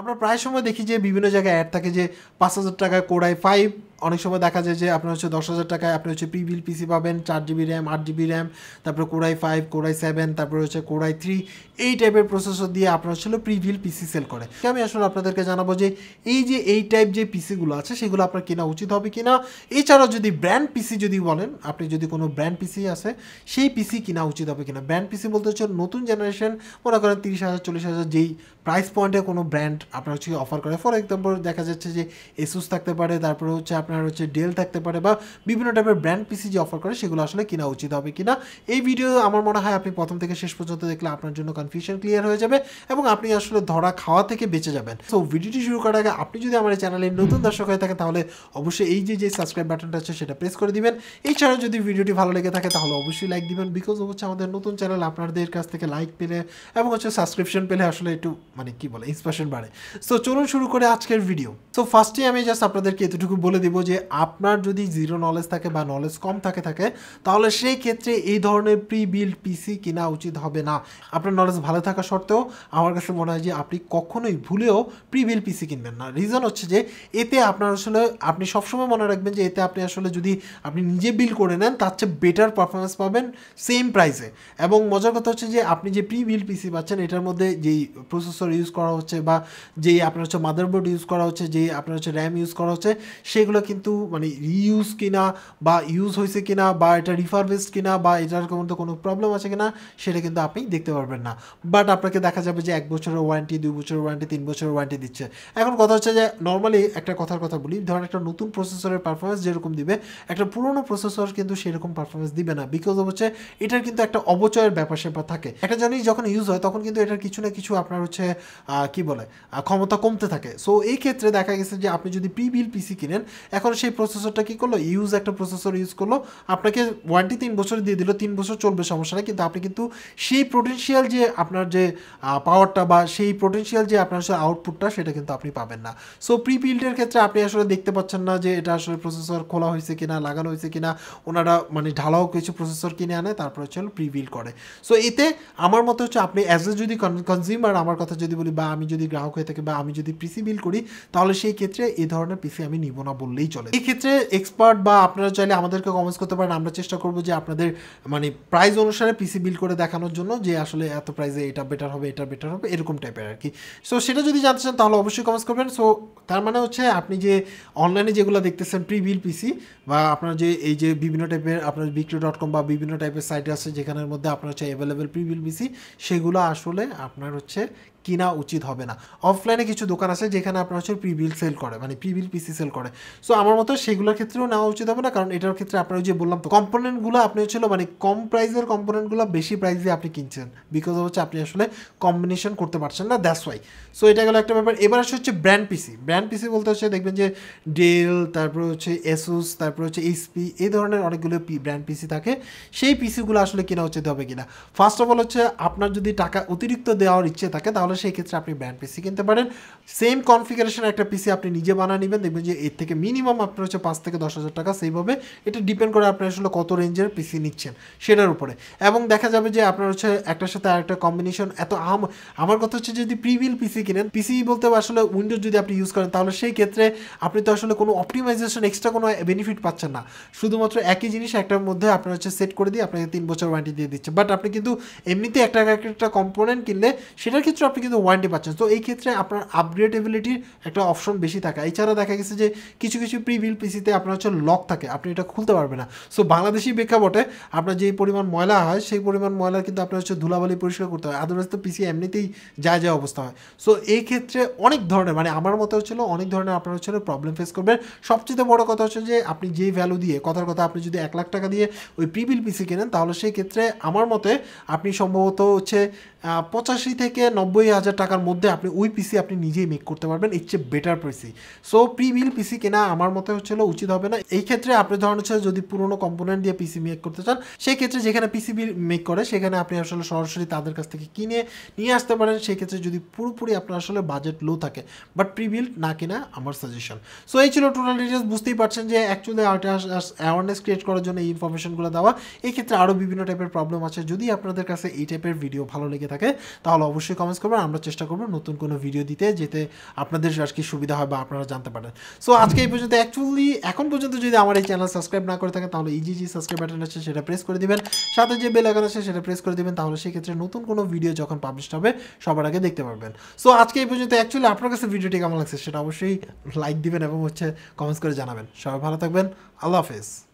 আমরা প্রায় সময় দেখি যে বিভিন্ন জায়গায় অ্যাড থাকে যে পাঁচ হাজার টাকায় কোড়াই ফাইভ অনেক সময় দেখা যায় যে আপনার হচ্ছে দশ হাজার টাকায় আপনি হচ্ছে প্রিবিল পিসি পাবেন চার জিবি র্যাম আট জিবি র্যাম তারপরে কোড়াই ফাইভ কোড়াই সেভেন তারপরে হচ্ছে কোড়াই থ্রি এই টাইপের প্রসেসর দিয়ে আপনার হচ্ছিল প্রিভিল পিসি সেল করে আমি আসলে আপনাদেরকে জানাবো যে এই যে এই টাইপ যে পিসিগুলো আছে সেগুলো আপনার কেনা উচিত হবে কি না এছাড়াও যদি ব্র্যান্ড পিসি যদি বলেন আপনি যদি কোনো ব্র্যান্ড পিসি আছে সেই পিসি কেনা উচিত হবে কিনা ব্র্যান্ড পিসি বলতে হচ্ছে নতুন জেনারেশন মনে করেন তিরিশ হাজার চল্লিশ হাজার যেই প্রাইস পয়েন্টে কোনো ব্র্যান্ড আপনার হচ্ছে অফার করে ফর এক্সাম্পল দেখা যাচ্ছে যে এসুস থাকতে পারে তারপরে হচ্ছে আপনার হচ্ছে ডেল থাকতে পারে বা বিভিন্ন টাইপের ব্র্যান্ড পিসি যে অফার করে সেগুলো আসলে কেনা উচিত হবে কিনা এই ভিডিও আমার মনে হয় আপনি প্রথম থেকে শেষ পর্যন্ত দেখলে আপনার জন্য কনফিউশন ক্লিয়ার হয়ে যাবে এবং আপনি আসলে ধরা খাওয়া থেকে বেঁচে যাবেন সো ভিডিওটি শুরু করার আগে আপনি যদি আমার চ্যানেলে নতুন দর্শক হয়ে থাকেন তাহলে অবশ্যই এই যে যে সাবস্ক্রাইব বাটনটা আছে সেটা প্রেস করে দিবেন এছাড়াও যদি ভিডিওটি ভালো লেগে থাকে তাহলে অবশ্যই লাইক দিবেন বিকজ হচ্ছে আমাদের নতুন চ্যানেল আপনাদের কাছ থেকে লাইক পেলে এবং হচ্ছে সাবস্ক্রিপশন পেলে আসলে একটু মানে কি বলে ইন্সপিরেশন বাড়ে সো চলুন শুরু করে আজকের ভিডিও সো ফার্স্টে আমি জাস্ট আপনাদেরকে এতটুকু বলে দিব যে আপনার যদি জিরো নলেজ থাকে বা নলেজ কম থাকে থাকে তাহলে সেই ক্ষেত্রে এই ধরনের প্রি বিল্ড পিসি কেনা উচিত হবে না আপনার নলেজ ভালো থাকা সত্ত্বেও আমার কাছে মনে হয় যে আপনি কখনোই ভুলেও প্রি বিল্ড পিসি কিনবেন না রিজন হচ্ছে যে এতে আপনার আসলে আপনি সবসময় মনে রাখবেন যে এতে আপনি আসলে যদি আপনি নিজে বিল করে নেন তার চেয়ে বেটার পারফরমেন্স পাবেন সেম প্রাইসে এবং মজার কথা হচ্ছে যে আপনি যে প্রি বিল্ড পিসি পাচ্ছেন এটার মধ্যে যেই প্রসেসর ইউজ করা হচ্ছে বা যে আপনার হচ্ছে মাদারবোর্ড ইউজ করা হচ্ছে যে আপনার হচ্ছে র্যাম ইউজ করা হচ্ছে সেগুলো কিন্তু মানে রিইউজ কিনা বা ইউজ হয়েছে কিনা বা এটা রিফারবেস্ট কিনা বা এটার মধ্যে কোনো প্রবলেম আছে কিনা সেটা কিন্তু আপনি দেখতে পারবেন না বাট আপনাকে দেখা যাবে যে এক বছরের ওয়ারেন্টি দুই বছরের ওয়ারেন্টি তিন বছরের ওয়ারেন্টি দিচ্ছে এখন কথা হচ্ছে যে নর্মালি একটা কথার কথা বলি ধরেন একটা নতুন প্রসেসরের পারফরমেন্স যেরকম দিবে একটা পুরোনো প্রসেসর কিন্তু সেরকম পারফরমেন্স দিবে না বিকজ হচ্ছে এটার কিন্তু একটা অবচয়ের ব্যাপার সেপার থাকে একটা জানি যখন ইউজ হয় তখন কিন্তু এটার কিছু না কিছু আপনার হচ্ছে কি বলে ক্ষমতা কমতে থাকে সো এই ক্ষেত্রে দেখা গেছে যে আপনি যদি প্রি বিল পিসি কিনেন এখন সেই প্রসেসরটা কী করলো ইউজ একটা প্রসেসর ইউজ করলো আপনাকে ওয়ারেন্টি তিন বছর দিয়ে দিল তিন বছর চলবে সমস্যা নেই কিন্তু আপনি কিন্তু সেই পোটেন্সিয়াল যে আপনার যে পাওয়ারটা বা সেই পোটেন্সিয়াল যে আপনার আসলে আউটপুটটা সেটা কিন্তু আপনি পাবেন না সো প্রি বিল্ডের ক্ষেত্রে আপনি আসলে দেখতে পাচ্ছেন না যে এটা আসলে প্রসেসর খোলা হয়েছে কিনা লাগানো হয়েছে কিনা ওনারা মানে ঢালাও কিছু প্রসেসর কিনে আনে তারপর হচ্ছে প্রি বিল করে সো এতে আমার মতে হচ্ছে আপনি অ্যাজ এ যদি কনজিউমার আমার কথা যদি বলি বা আমি যদি গ্রাহক হয়ে থাকে বা আমি যদি পিসি বিল করি তাহলে সেই ক্ষেত্রে এই ধরনের পিসি আমি নিব না বললেই চলে এই ক্ষেত্রে এক্সপার্ট বা আপনারা চাইলে আমাদেরকে কমেন্টস করতে পারেন আমরা চেষ্টা করব যে আপনাদের মানে প্রাইস অনুসারে পিসি বিল করে দেখানোর জন্য যে আসলে এত প্রাইসে এটা বেটার হবে এটা বেটার হবে এরকম টাইপের আর কি সো সেটা যদি জানতে চান তাহলে অবশ্যই কমেন্টস করবেন সো তার মানে হচ্ছে আপনি যে অনলাইনে যেগুলো দেখতেছেন প্রি বিল পিসি বা আপনার যে এই যে বিভিন্ন টাইপের আপনার বিক্রি ডট কম বা বিভিন্ন টাইপের সাইট আছে যেখানের মধ্যে আপনার হচ্ছে অ্যাভেলেবেল প্রি বিল পিসি সেগুলো আসলে আপনার হচ্ছে কিনা উচিত হবে না অফলাইনে কিছু দোকান আছে যেখানে আপনার হচ্ছে প্রিবিল সেল করে মানে প্রিবিল পিসি সেল করে সো আমার মতো সেগুলোর ক্ষেত্রেও নেওয়া উচিত হবে না কারণ এটার ক্ষেত্রে আপনার যে বললাম তো কম্পোনেন্টগুলো আপনি হচ্ছিল মানে কম প্রাইসের কম্পোনেন্টগুলো বেশি প্রাইস দিয়ে আপনি কিনছেন বিকজ হচ্ছে আপনি আসলে কম্বিনেশন করতে পারছেন না দ্যাটস ওয়াই সো এটা গেলো একটা ব্যাপার এবার আসছে হচ্ছে ব্র্যান্ড পিসি ব্র্যান্ড পিসি বলতে হচ্ছে দেখবেন যে ডেল তারপরে হচ্ছে এসুস তারপরে হচ্ছে এইচপি এই ধরনের অনেকগুলো ব্র্যান্ড পিসি থাকে সেই পিসিগুলো আসলে কেনা উচিত হবে কিনা ফার্স্ট অফ অল হচ্ছে আপনার যদি টাকা অতিরিক্ত দেওয়ার ইচ্ছে থাকে তাহলে তাহলে সেই ক্ষেত্রে আপনি ব্র্যান্ড পিসি কিনতে পারেন সেম কনফিগারেশন একটা পিসি আপনি নিজে বানা নেবেন দেখবেন যে এর থেকে মিনিমাম আপনার হচ্ছে পাঁচ থেকে দশ হাজার টাকা সেইভাবে এটা ডিপেন্ড করে আপনি আসলে কত রেঞ্জের পিসি নিচ্ছেন সেটার উপরে এবং দেখা যাবে যে আপনার হচ্ছে একটার সাথে আরেকটা কম্বিনেশন এত আমার কথা হচ্ছে যদি প্রিভিল পিসি কিনেন পিসি বলতে আসলে উইন্ডোজ যদি আপনি ইউজ করেন তাহলে সেই ক্ষেত্রে আপনি তো আসলে কোনো অপটিমাইজেশন এক্সট্রা কোনো বেনিফিট পাচ্ছেন না শুধুমাত্র একই জিনিস একটার মধ্যে আপনার হচ্ছে সেট করে দিয়ে আপনাকে তিন বছর ওয়ারেন্টি দিয়ে দিচ্ছে বাট আপনি কিন্তু এমনিতে একটা একটা কম্পোনেন্ট কিনলে সেটার ক্ষেত্রে আপনি কিন্তু ওয়ারেন্টি পাচ্ছেন তো এই ক্ষেত্রে আপনার আপগ্রেডেবিলিটির একটা অপশন বেশি থাকে এছাড়া দেখা গেছে যে কিছু কিছু প্রিভিল পিসিতে আপনার হচ্ছে লক থাকে আপনি এটা খুলতে পারবেন না সো বাংলাদেশি প্রেক্ষাপটে আপনার যে পরিমাণ ময়লা হয় সেই পরিমাণ ময়লা কিন্তু আপনার হচ্ছে ধুলাবালি পরিষ্কার করতে হয় আদারওয়াইজ তো পিসি এমনিতেই যা যা অবস্থা হয় সো এই ক্ষেত্রে অনেক ধরনের মানে আমার মতে হচ্ছিল অনেক ধরনের আপনার হচ্ছে প্রবলেম ফেস করবেন সবচেয়ে বড় কথা হচ্ছে যে আপনি যেই ভ্যালু দিয়ে কথার কথা আপনি যদি এক লাখ টাকা দিয়ে ওই প্রিভিল পিসি কেনেন তাহলে সেই ক্ষেত্রে আমার মতে আপনি সম্ভবত হচ্ছে পঁচাশি থেকে নব্বই হাজার টাকার মধ্যে আপনি ওই পিসি আপনি নিজেই মেক করতে পারবেন এর চেয়ে better PC so prebuilt PC কেনা আমার মতে হচ্ছিল উচিত হবে না এই ক্ষেত্রে আপনি ধরেন হচ্ছে যদি পুরোনো কম্পোনেন্ট দিয়ে পিসি মেক করতে চান সেই ক্ষেত্রে যেখানে পিসি বিল মেক করে সেখানে আপনি আসলে সরাসরি তাদের কাছ থেকে কিনে নিয়ে আসতে পারেন সেক্ষেত্রে যদি পুরোপুরি আপনার আসলে বাজেট লো থাকে বাট প্রি বিল না কিনা আমার সাজেশন সো এই ছিল টোটাল ডিটেলস বুঝতেই পারছেন যে অ্যাকচুয়ালি অ্যাওয়ারনেস ক্রিয়েট করার জন্য এই ইনফরমেশনগুলো দেওয়া এই ক্ষেত্রে আরও বিভিন্ন টাইপের প্রবলেম আছে যদি আপনাদের কাছে এই টাইপের ভিডিও ভালো লেগে থাকে তাহলে অবশ্যই কমেন্টস করবেন আমরা চেষ্টা করবো নতুন কোনো ভিডিও দিতে যেতে আপনাদের আর কি সুবিধা হয় বা আপনারা জানতে পারেন সো আজকে এই পর্যন্ত অ্যাকচুয়ালি এখন পর্যন্ত যদি আমার এই চ্যানেল সাবস্ক্রাইব না করে থাকে তাহলে ইজি জি সাবস্ক্রাইব বাটন আছে সেটা প্রেস করে দিবেন সাথে যে বেল আইকন আছে সেটা প্রেস করে দিবেন তাহলে সেক্ষেত্রে নতুন কোনো ভিডিও যখন পাবলিশ হবে সবার আগে দেখতে পারবেন সো আজকে এই পর্যন্ত অ্যাকচুয়ালি আপনার কাছে ভিডিওটি কেমন লাগছে সেটা অবশ্যই লাইক দিবেন এবং হচ্ছে কমেন্টস করে জানাবেন সবাই ভালো থাকবেন আল্লাহ হাফেজ